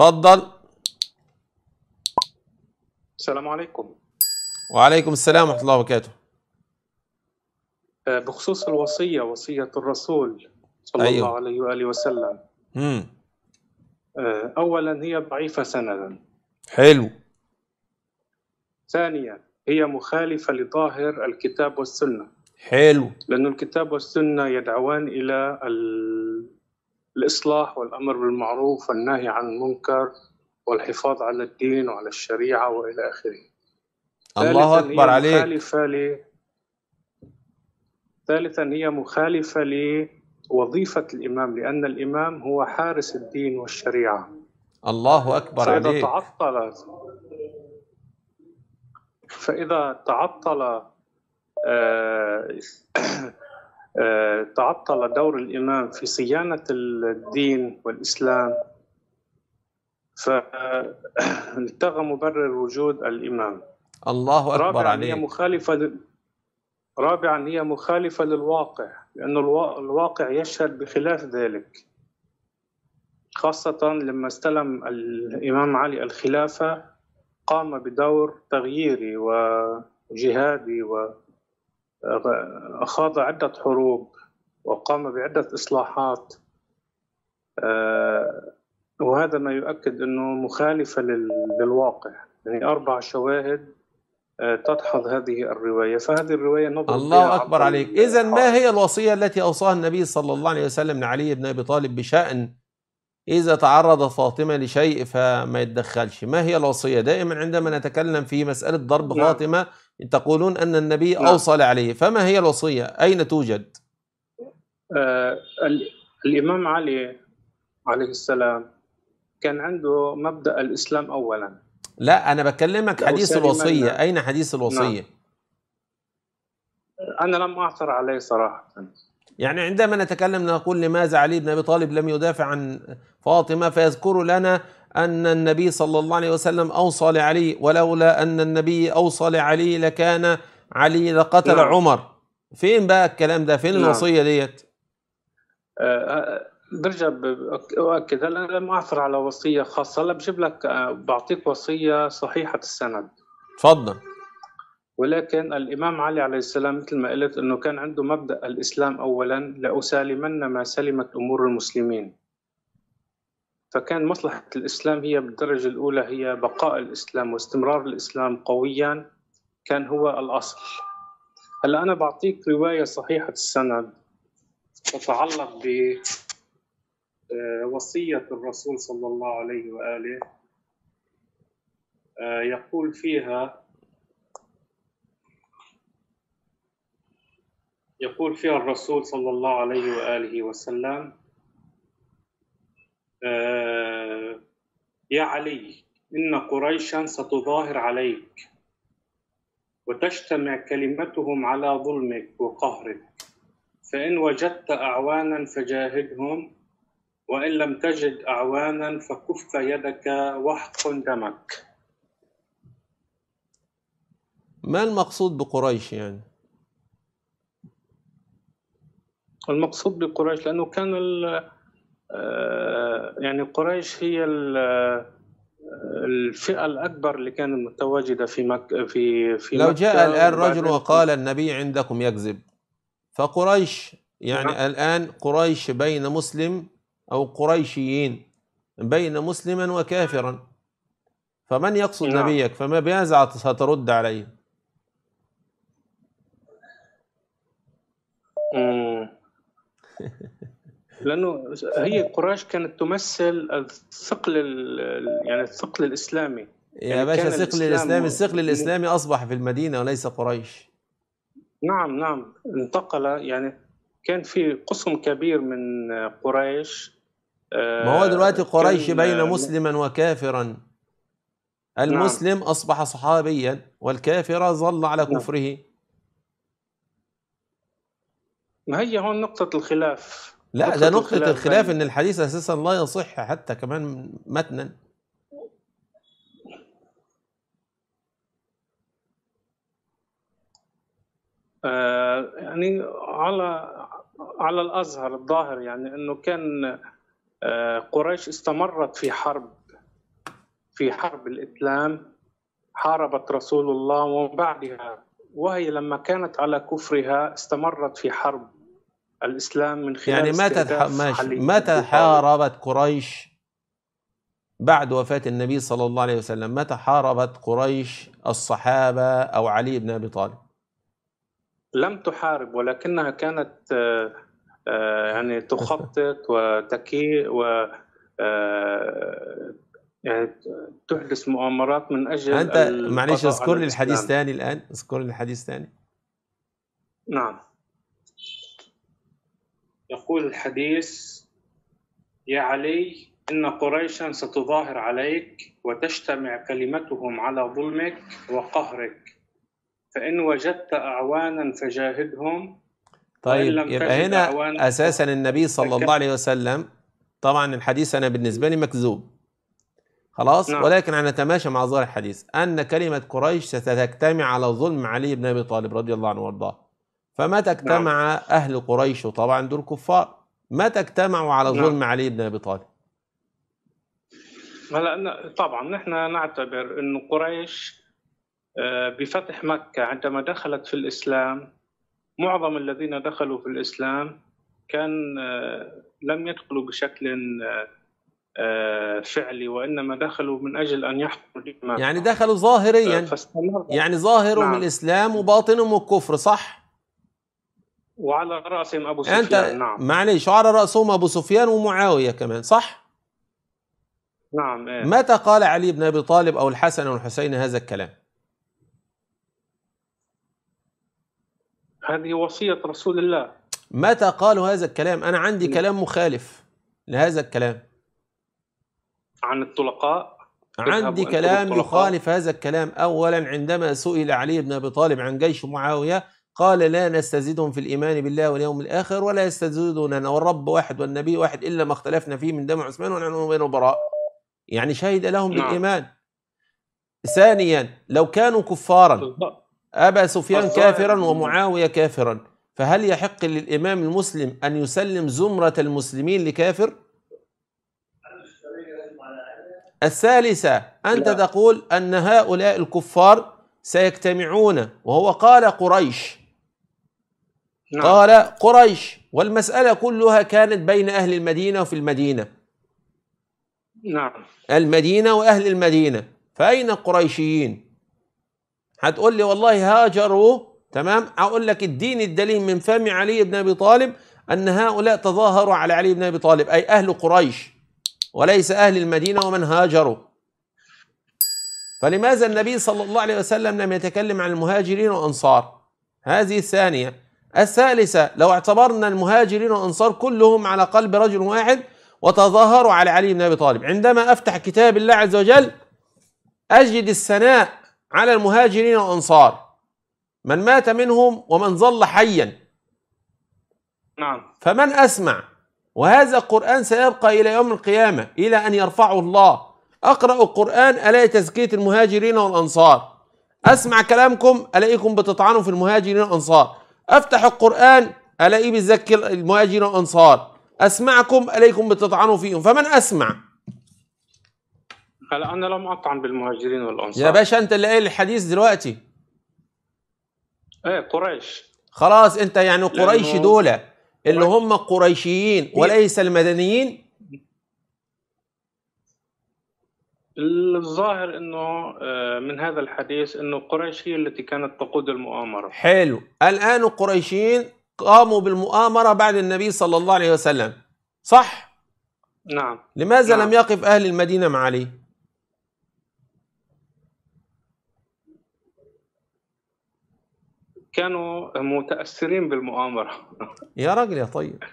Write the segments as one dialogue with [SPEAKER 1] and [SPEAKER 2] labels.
[SPEAKER 1] اتفضل
[SPEAKER 2] السلام عليكم
[SPEAKER 1] وعليكم السلام ورحمه الله وبركاته
[SPEAKER 2] آه، بخصوص الوصيه وصيه الرسول صلى أيوه. الله عليه واله وسلم امم اولا هي ضعيفه سندا حلو ثانيا هي مخالفه لظاهر الكتاب والسنه حلو لأن الكتاب والسنة يدعوان إلى الإصلاح والأمر بالمعروف والنهي عن المنكر والحفاظ على الدين وعلى الشريعة وإلى آخره
[SPEAKER 1] الله أكبر عليك
[SPEAKER 2] مخالفة ل... ثالثا هي مخالفة لوظيفة الإمام لأن الإمام هو حارس الدين والشريعة
[SPEAKER 1] الله أكبر فإذا عليك
[SPEAKER 2] تعطلت فإذا تعطل آه، آه، تعطل دور الإمام في صيانة الدين والإسلام فالتغى مبرر وجود الإمام
[SPEAKER 1] الله أكبر رابعاً عليك هي
[SPEAKER 2] مخالفة رابعا هي مخالفة للواقع لأن الواقع يشهد بخلاف ذلك خاصة لما استلم الإمام علي الخلافة قام بدور تغييري وجهادي و خاض عدة حروب وقام بعدة إصلاحات آه، وهذا ما يؤكد أنه مخالفة للواقع يعني أربع شواهد آه، تدحض هذه الرواية فهذه الرواية نظر الله أكبر عليك إذا ما
[SPEAKER 1] هي الوصية التي أوصاها النبي صلى الله عليه وسلم لعلي بن أبي طالب بشأن إذا تعرضت فاطمة لشيء فما يتدخلش ما هي الوصية دائما عندما نتكلم في مسألة ضرب نعم. فاطمة تقولون أن النبي لا. نعم. أوصل عليه فما هي الوصية أين توجد
[SPEAKER 2] آه الإمام علي عليه السلام كان عنده مبدأ الإسلام أولا
[SPEAKER 1] لا أنا بكلمك حديث الوصية من... أين حديث الوصية نعم.
[SPEAKER 2] أنا لم أعثر عليه صراحة
[SPEAKER 1] يعني عندما نتكلم نقول لماذا علي بن ابي طالب لم يدافع عن فاطمه فيذكر لنا أن النبي صلى الله عليه وسلم أوصى لعلي ولولا أن النبي أوصى لعلي لكان علي لقتل نعم. عمر فين بقى الكلام ده فين نعم. الوصية ديت
[SPEAKER 2] آه، آه، برجع أؤكد هلا لم أعثر على وصية خاصة هلا بجيب لك آه، بعطيك وصية صحيحة السند تفضل ولكن الإمام علي عليه السلام مثل ما قلت أنه كان عنده مبدأ الإسلام أولا لأسالمن ما سلمت أمور المسلمين فكان مصلحة الإسلام هي بالدرجة الأولى هي بقاء الإسلام واستمرار الإسلام قويا كان هو الأصل هلا أنا بعطيك رواية صحيحة السند تتعلق ب آه، وصية الرسول صلى الله عليه وآله آه، يقول فيها يقول فيها الرسول صلى الله عليه وآله وسلم آه، يا علي إن قريشا ستظاهر عليك وتجتمع كلمتهم على ظلمك وقهرك فإن وجدت أعوانا فجاهدهم وإن لم تجد أعوانا فكف يدك واحقن دمك
[SPEAKER 1] ما المقصود بقريش يعني؟
[SPEAKER 2] المقصود بقريش لأنه كان آه، يعني قريش هي آه، الفئه الاكبر اللي كانت متواجده في مك... في في لو جاء الان رجل
[SPEAKER 1] وقال النبي عندكم يكذب فقريش يعني نعم. الان قريش بين مسلم او قريشيين بين مسلما وكافرا فمن يقصد نعم. نبيك فما بهذا سترد عليه
[SPEAKER 2] لانه هي قريش كانت تمثل الثقل يعني الثقل الاسلامي يا يعني باشا الثقل الإسلام الاسلامي الثقل الاسلامي
[SPEAKER 1] اصبح في المدينه وليس قريش
[SPEAKER 2] نعم نعم انتقل يعني كان في قسم كبير من قريش آه، ما هو دلوقتي قريش بين مسلما
[SPEAKER 1] وكافرا المسلم نعم. اصبح صحابيا والكافر ظل على نعم. كفره
[SPEAKER 2] ما هي هون نقطة الخلاف لا ده نقطة الخلاف, الخلاف ان
[SPEAKER 1] الحديث اساسا لا يصح حتى كمان متنا
[SPEAKER 2] آه، يعني على على الازهر الظاهر يعني انه كان آه، قريش استمرت في حرب في حرب الاسلام حاربت رسول الله ومن بعدها وهي لما كانت على كفرها استمرت في حرب الاسلام من خلال يعني متى ماشي متى
[SPEAKER 1] حاربت قريش بعد وفاة النبي صلى الله عليه وسلم متى حاربت قريش الصحابة أو علي بن أبي طالب
[SPEAKER 2] لم تحارب ولكنها كانت آه، آه، يعني تخطط وتكي و آه، يعني تحدث مؤامرات من اجل انت معلش اذكر لي الحديث ثاني
[SPEAKER 1] الان اذكر لي الحديث ثاني
[SPEAKER 2] نعم يقول الحديث يا علي إن قريشا ستظاهر عليك وتجتمع كلمتهم على ظلمك وقهرك فإن وجدت أعوانا فجاهدهم طيب يبقى هنا أساسا
[SPEAKER 1] النبي صلى الله عليه وسلم طبعا الحديث أنا بالنسبة لي مكذوب خلاص نعم. ولكن هنتماشى مع ظاهر الحديث أن كلمة قريش ستجتمع على ظلم علي بن أبي طالب رضي الله عنه وارضاه فمتى اجتمع نعم. أهل قريش وطبعا دول كفار متى اجتمعوا على نعم. ظلم علي بن أبي طالب
[SPEAKER 2] هلا طبعا نحن نعتبر أن قريش آه، بفتح مكة عندما دخلت في الإسلام معظم الذين دخلوا في الإسلام كان آه، لم يدخلوا بشكل آه، فعلي وانما دخلوا من اجل ان يحكموا يعني دخلوا ظاهريا يعني ظاهرهم نعم.
[SPEAKER 1] الاسلام وباطنهم الكفر صح؟
[SPEAKER 2] وعلى رأسهم أبو يعني سفيان أنت نعم
[SPEAKER 1] معلش وعلى رأسهم أبو سفيان ومعاوية كمان صح؟
[SPEAKER 2] نعم إيه. متى
[SPEAKER 1] قال علي بن أبي طالب أو الحسن أو الحسين هذا الكلام؟
[SPEAKER 2] هذه وصية رسول الله
[SPEAKER 1] متى قالوا هذا الكلام؟ أنا عندي كلام مخالف لهذا الكلام
[SPEAKER 2] عن الطلقاء عندي كلام يخالف
[SPEAKER 1] هذا الكلام أولا عندما سئل علي بن أبي طالب عن جيش معاوية قال لا نستزيدهم في الإيمان بالله واليوم الآخر ولا يستزيدوننا والرب واحد والنبي واحد إلا ما اختلفنا فيه من دم عثمان ونحن بينه براء يعني شهد لهم نعم. بالإيمان ثانيا لو كانوا كفارا أبا سفيان كافرا ومعاوية كافرا فهل يحق للإمام المسلم أن يسلم زمرة المسلمين لكافر؟ الثالثة أنت تقول أن هؤلاء الكفار سيجتمعون وهو قال قريش نعم. قال قريش والمسألة كلها كانت بين أهل المدينة وفي المدينة نعم المدينة وأهل المدينة فأين القريشيين هتقول لي والله هاجروا تمام أقول لك الدين الدليل من فم علي بن أبي طالب أن هؤلاء تظاهروا على علي بن أبي طالب أي أهل قريش وليس أهل المدينة ومن هاجروا فلماذا النبي صلى الله عليه وسلم لم يتكلم عن المهاجرين والأنصار هذه الثانية الثالثة لو اعتبرنا المهاجرين والأنصار كلهم على قلب رجل واحد وتظاهروا على علي بن أبي طالب عندما أفتح كتاب الله عز وجل أجد الثناء على المهاجرين والأنصار من مات منهم ومن ظل حيا نعم فمن أسمع وهذا القرآن سيبقى إلى يوم القيامة إلى أن يرفعه الله أقرأ القرآن ألاقي تزكية المهاجرين والأنصار أسمع كلامكم ألاقيكم بتطعنوا في المهاجرين والأنصار افتح القران الاقيه بيزكي المهاجرين والانصار اسمعكم اليكم بتطعنوا فيهم فمن اسمع
[SPEAKER 2] هلا انا لم اطعن بالمهاجرين والانصار يا
[SPEAKER 1] باشا انت اللي قايل الحديث دلوقتي
[SPEAKER 2] ايه قريش
[SPEAKER 1] خلاص انت يعني قريش دولة اللي هم قريشيين وليس المدنيين
[SPEAKER 2] الظاهر انه آه، من هذا الحديث انه قريش هي التي كانت تقود المؤامره
[SPEAKER 1] حلو الان القريشيين قاموا بالمؤامره بعد النبي صلى الله عليه وسلم صح
[SPEAKER 2] نعم لماذا نعم. لم
[SPEAKER 1] يقف اهل المدينه مع علي
[SPEAKER 2] كانوا متاثرين بالمؤامره
[SPEAKER 1] يا راجل يا طيب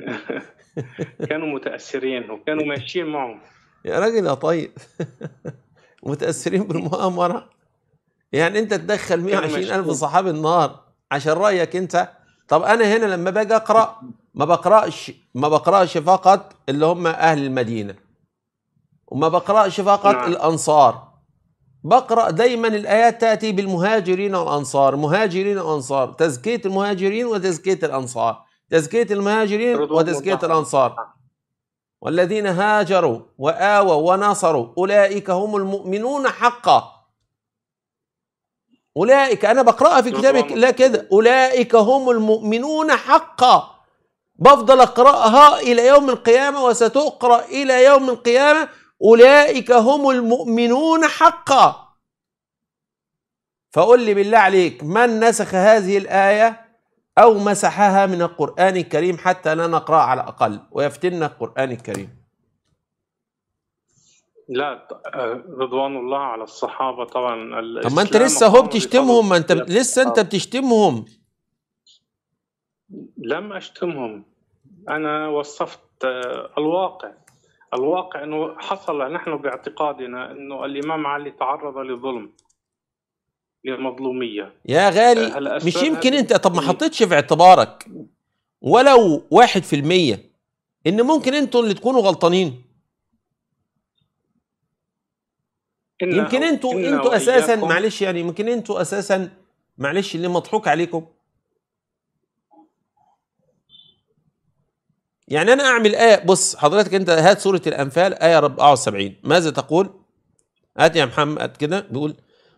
[SPEAKER 2] كانوا متاثرين وكانوا ماشيين معهم
[SPEAKER 1] يا راجل يا طيب متاثرين بالمؤامره يعني انت تدخل 120 الف صحابي النار عشان رايك انت طب انا هنا لما باجي اقرا ما بقراش ما بقراش فقط اللي هم اهل المدينه وما بقراش فقط نعم. الانصار بقرا دايما الايات تاتي بالمهاجرين والانصار مهاجرين وانصار تزكيه المهاجرين وتزكيه الانصار تزكيه المهاجرين وتزكيه الانصار نعم. والذين هاجروا وآووا ونصروا أولئك هم المؤمنون حقا أولئك أنا بقرأها في كتابك لا كده أولئك هم المؤمنون حقا بفضل أقرأها إلى يوم القيامة وستقرأ إلى يوم القيامة أولئك هم المؤمنون حقا فقل لي بالله عليك من نسخ هذه الآية أو مسحها من القرآن الكريم حتى لا نقرأ على الأقل ويفتنا القرآن الكريم
[SPEAKER 2] لا آه، رضوان الله على الصحابه طبعا طب ما انت لسه هو
[SPEAKER 1] بتشتمهم ما انت لسه انت بتشتمهم
[SPEAKER 2] لم اشتمهم انا وصفت آه، الواقع الواقع انه حصل نحن باعتقادنا انه الامام علي تعرض لظلم للمظلوميه يا غالي آه، مش يمكن
[SPEAKER 1] انت طب ما إيه. حطيتش في اعتبارك ولو واحد في المية ان ممكن انتوا اللي تكونوا غلطانين يمكن انتوا انتوا اساسا معلش يعني يمكن انتوا اساسا معلش اللي مضحوك عليكم يعني انا اعمل ايه بص حضرتك انت هات سوره الانفال ايه رب 74 آه، ماذا تقول؟ هات يا محمد كده بيقول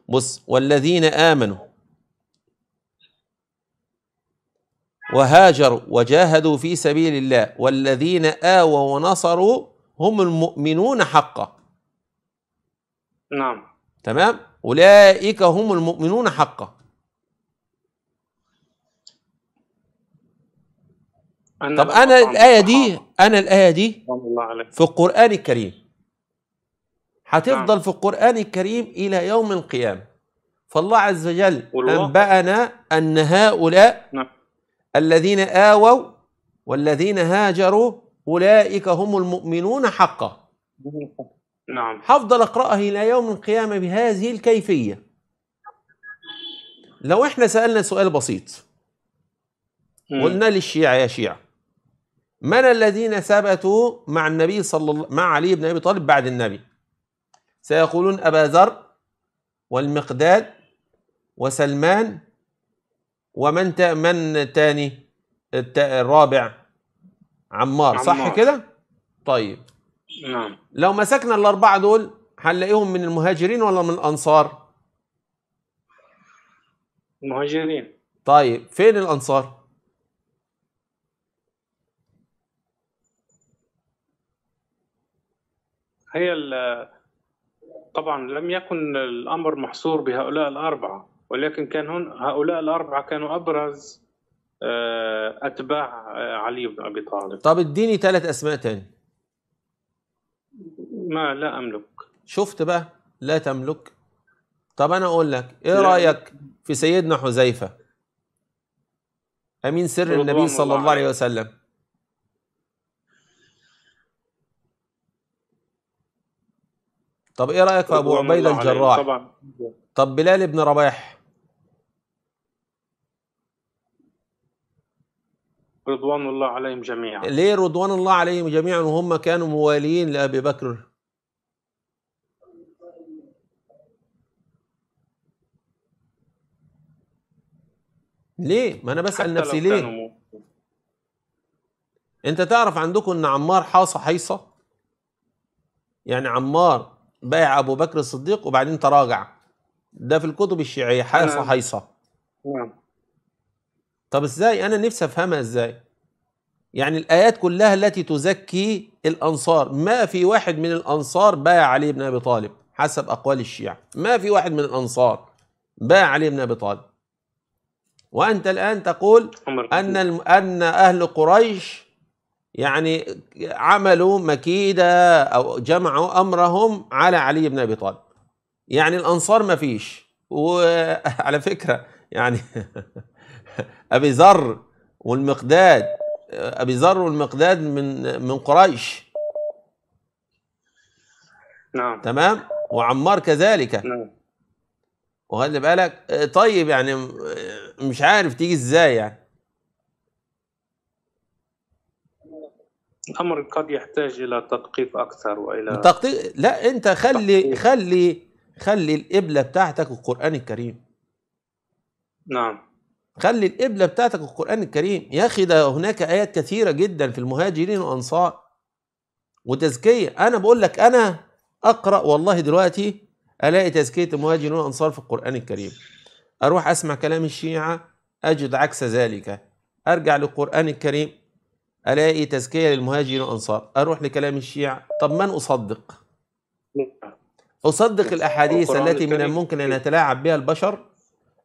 [SPEAKER 1] بص والذين امنوا وهاجروا وجاهدوا في سبيل الله والذين آووا ونصروا هم المؤمنون حقا نعم تمام أولئك هم المؤمنون حقا
[SPEAKER 2] أنا طب أنا الآية
[SPEAKER 1] دي أنا الآية دي في القرآن الكريم هتفضل نعم. في القرآن الكريم إلى يوم القيامة فالله عز وجل أنبأنا أن هؤلاء نعم. الذين آووا والذين هاجروا أولئك هم المؤمنون حقا نعم هفضل أقرأه إلى يوم القيامة بهذه الكيفية لو إحنا سألنا سؤال بسيط قلنا للشيعة يا شيعة من الذين ثبتوا مع النبي صلى الله مع علي بن أبي طالب بعد النبي سيقولون أبا ذر والمقداد وسلمان ومن من تاني الرابع عمار, عمار. صح كده طيب نعم لو مسكنا الأربعة دول هنلاقيهم من المهاجرين ولا من الأنصار
[SPEAKER 2] المهاجرين
[SPEAKER 1] طيب فين الأنصار
[SPEAKER 2] هي ال طبعا لم يكن الامر محصور بهؤلاء الاربعه ولكن كان هن هؤلاء الاربعه كانوا ابرز آه، اتباع آه، علي بن ابي طالب
[SPEAKER 1] طب اديني ثلاث اسماء تاني
[SPEAKER 2] ما لا املك
[SPEAKER 1] شفت بقى لا تملك طب انا اقول لك ايه لا. رايك في سيدنا حذيفه امين سر النبي صلى الله عليه وسلم طب ايه رايك في ابو عبيد الجراح طبعا طب بلال بن رباح
[SPEAKER 2] رضوان الله عليهم جميعا
[SPEAKER 1] ليه رضوان الله عليهم جميعا وهم كانوا مواليين لابي بكر ليه ما انا بسال نفسي ليه انت تعرف عندكم ان عمار حاصى حيصه يعني عمار بايع ابو بكر الصديق وبعدين تراجع ده في الكتب الشيعيه حاجه صحيصه نعم. نعم طب ازاي انا نفسي افهمها ازاي يعني الايات كلها التي تزكي الانصار ما في واحد من الانصار بايع علي بن ابي طالب حسب اقوال الشيعه ما في واحد من الانصار بايع علي بن ابي طالب وانت الان تقول ان ان اهل قريش يعني عملوا مكيدة أو جمعوا أمرهم على علي بن أبي طالب يعني الأنصار ما فيش وعلى فكرة يعني أبي ذر والمقداد أبي ذر والمقداد من من قريش نعم تمام وعمار كذلك نعم وخلي بالك طيب يعني مش عارف تيجي ازاي يعني
[SPEAKER 2] الامر قد يحتاج الى تدقيق اكثر والى تدقيق
[SPEAKER 1] لا انت خلي تقطيق. خلي خلي القبله بتاعتك القران الكريم نعم خلي القبله بتاعتك القران الكريم يا اخي ده هناك ايات كثيره جدا في المهاجرين والانصار وتزكيه انا بقول لك انا اقرا والله دلوقتي الاقي تزكيه المهاجرين والانصار في القران الكريم اروح اسمع كلام الشيعه اجد عكس ذلك ارجع للقران الكريم الاقي تزكيه للمهاجرين والانصار اروح لكلام الشيعة طب من اصدق اصدق الاحاديث التي من الممكن ان يتلاعب بها البشر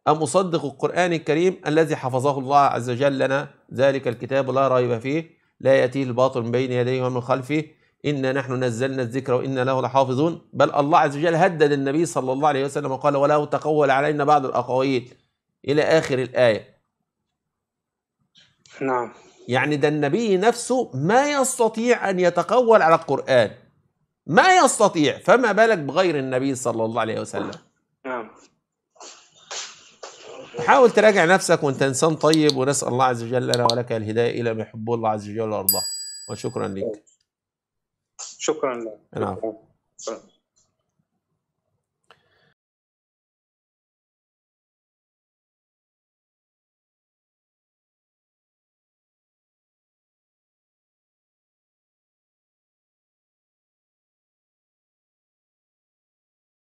[SPEAKER 1] ام اصدق القران الكريم الذي حفظه الله عز وجل لنا ذلك الكتاب لا ريب فيه لا ياتيه الباطل من بين يديه ومن خلفه إنا نحن نزلنا الذكر وإنا له لحافظون بل الله عز وجل هدد النبي صلى الله عليه وسلم وقال ولا تقول علينا بعض الأقاويل إلى آخر الآية نعم يعني ده النبي نفسه ما يستطيع أن يتقول على القرآن ما يستطيع فما بالك بغير النبي صلى الله عليه وسلم نعم حاول تراجع نفسك وانت انسان طيب ونسال الله عز وجل لنا ولك الهدايه الى ما يحبه الله عز وجل وارضاه وشكرا لك
[SPEAKER 2] شكرا لك نعم